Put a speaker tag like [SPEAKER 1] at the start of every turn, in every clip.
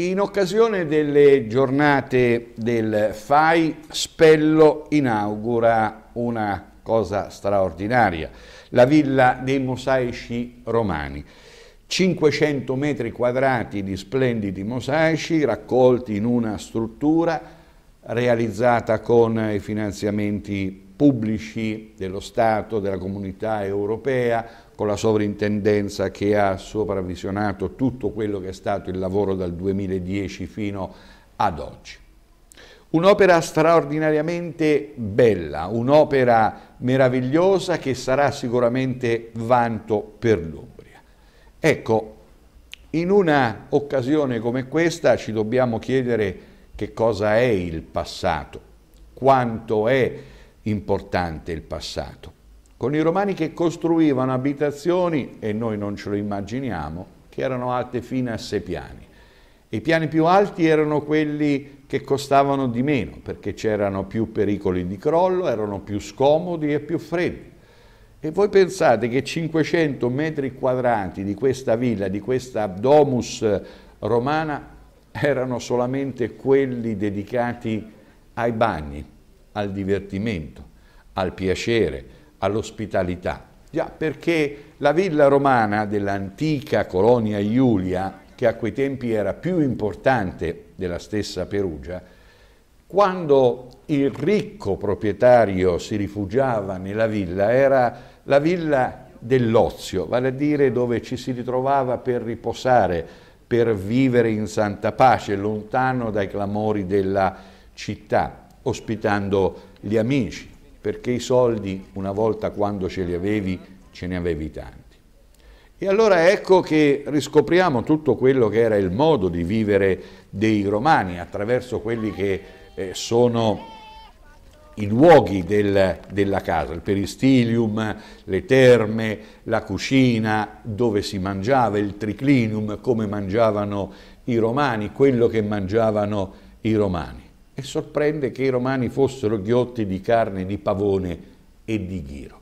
[SPEAKER 1] In occasione delle giornate del FAI, Spello inaugura una cosa straordinaria, la villa dei mosaici romani. 500 metri quadrati di splendidi mosaici raccolti in una struttura realizzata con i finanziamenti pubblici dello Stato, della comunità europea, con la sovrintendenza che ha sopravvisionato tutto quello che è stato il lavoro dal 2010 fino ad oggi. Un'opera straordinariamente bella, un'opera meravigliosa che sarà sicuramente vanto per l'Umbria. Ecco, in una occasione come questa ci dobbiamo chiedere che cosa è il passato, quanto è importante il passato. Con i romani che costruivano abitazioni, e noi non ce lo immaginiamo, che erano alte fino a sei piani. I piani più alti erano quelli che costavano di meno, perché c'erano più pericoli di crollo, erano più scomodi e più freddi. E voi pensate che 500 metri quadrati di questa villa, di questa domus romana, erano solamente quelli dedicati ai bagni, al divertimento, al piacere, all'ospitalità. Già, perché la villa romana dell'antica colonia Iulia, che a quei tempi era più importante della stessa Perugia, quando il ricco proprietario si rifugiava nella villa, era la villa dell'ozio, vale a dire dove ci si ritrovava per riposare, per vivere in santa pace, lontano dai clamori della città ospitando gli amici, perché i soldi una volta quando ce li avevi ce ne avevi tanti. E allora ecco che riscopriamo tutto quello che era il modo di vivere dei romani attraverso quelli che eh, sono i luoghi del, della casa, il peristilium, le terme, la cucina, dove si mangiava, il triclinium, come mangiavano i romani, quello che mangiavano i romani e sorprende che i romani fossero ghiotti di carne di pavone e di ghiro.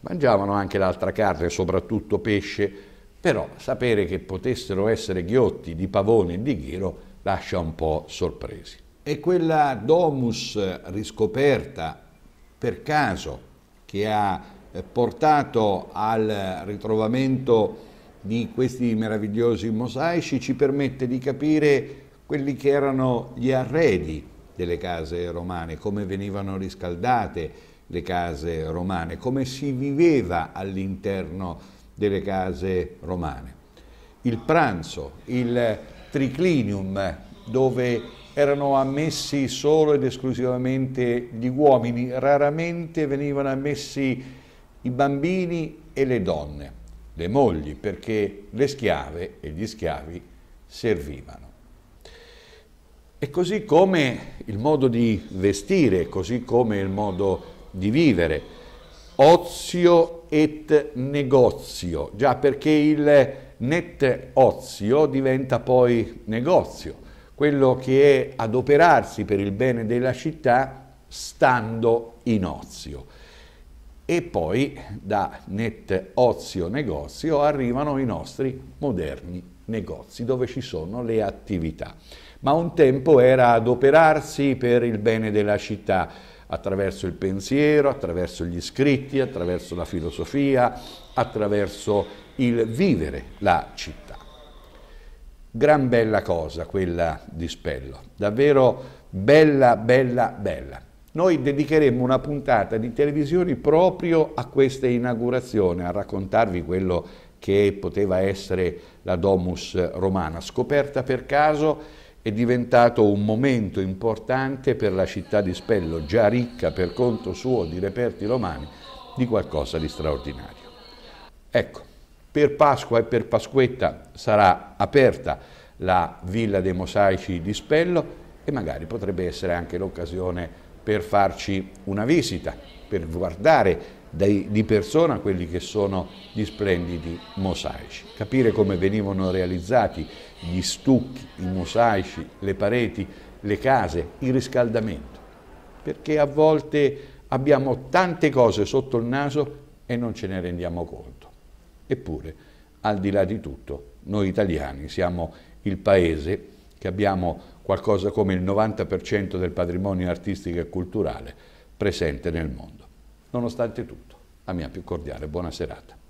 [SPEAKER 1] Mangiavano anche l'altra carne, soprattutto pesce, però sapere che potessero essere ghiotti di pavone e di ghiro lascia un po' sorpresi. E quella domus riscoperta per caso che ha eh, portato al ritrovamento di questi meravigliosi mosaici ci permette di capire quelli che erano gli arredi delle case romane, come venivano riscaldate le case romane, come si viveva all'interno delle case romane. Il pranzo, il triclinium, dove erano ammessi solo ed esclusivamente gli uomini, raramente venivano ammessi i bambini e le donne, le mogli, perché le schiave e gli schiavi servivano. E così come il modo di vestire, così come il modo di vivere. Ozio et negozio, già perché il net ozio diventa poi negozio, quello che è adoperarsi per il bene della città stando in ozio. E poi da net ozio negozio arrivano i nostri moderni negozi dove ci sono le attività ma un tempo era adoperarsi per il bene della città, attraverso il pensiero, attraverso gli scritti, attraverso la filosofia, attraverso il vivere la città. Gran bella cosa quella di Spello, davvero bella, bella, bella. Noi dedicheremo una puntata di televisione proprio a questa inaugurazione, a raccontarvi quello che poteva essere la Domus Romana, scoperta per caso è diventato un momento importante per la città di Spello, già ricca per conto suo di reperti romani, di qualcosa di straordinario. Ecco, per Pasqua e per Pasquetta sarà aperta la Villa dei Mosaici di Spello e magari potrebbe essere anche l'occasione per farci una visita, per guardare di persona quelli che sono gli splendidi mosaici, capire come venivano realizzati gli stucchi, i mosaici, le pareti, le case, il riscaldamento, perché a volte abbiamo tante cose sotto il naso e non ce ne rendiamo conto. Eppure, al di là di tutto, noi italiani siamo il paese che abbiamo qualcosa come il 90% del patrimonio artistico e culturale presente nel mondo. Nonostante tutto, la mia più cordiale buona serata.